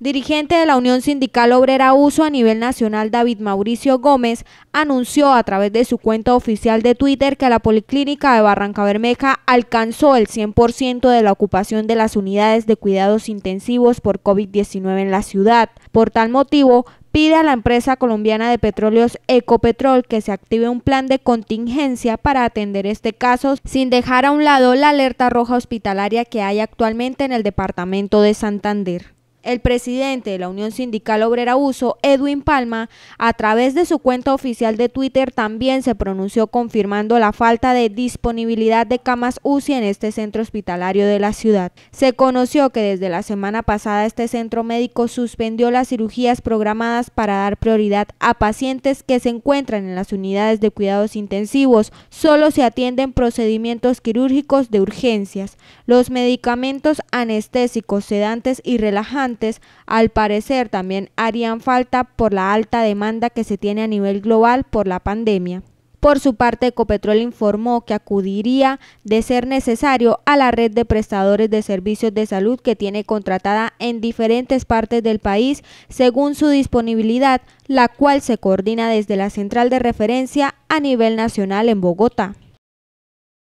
dirigente de la Unión Sindical Obrera Uso a nivel nacional David Mauricio Gómez, anunció a través de su cuenta oficial de Twitter que la Policlínica de Barranca Bermeja alcanzó el 100% de la ocupación de las unidades de cuidados intensivos por COVID-19 en la ciudad. Por tal motivo, pide a la empresa colombiana de petróleos Ecopetrol que se active un plan de contingencia para atender este caso sin dejar a un lado la alerta roja hospitalaria que hay actualmente en el departamento de Santander. El presidente de la Unión Sindical Obrera Uso, Edwin Palma, a través de su cuenta oficial de Twitter también se pronunció confirmando la falta de disponibilidad de camas UCI en este centro hospitalario de la ciudad. Se conoció que desde la semana pasada este centro médico suspendió las cirugías programadas para dar prioridad a pacientes que se encuentran en las unidades de cuidados intensivos. Solo se atienden procedimientos quirúrgicos de urgencias. Los medicamentos anestésicos, sedantes y relajantes al parecer también harían falta por la alta demanda que se tiene a nivel global por la pandemia. Por su parte, Copetrol informó que acudiría, de ser necesario, a la red de prestadores de servicios de salud que tiene contratada en diferentes partes del país según su disponibilidad, la cual se coordina desde la central de referencia a nivel nacional en Bogotá.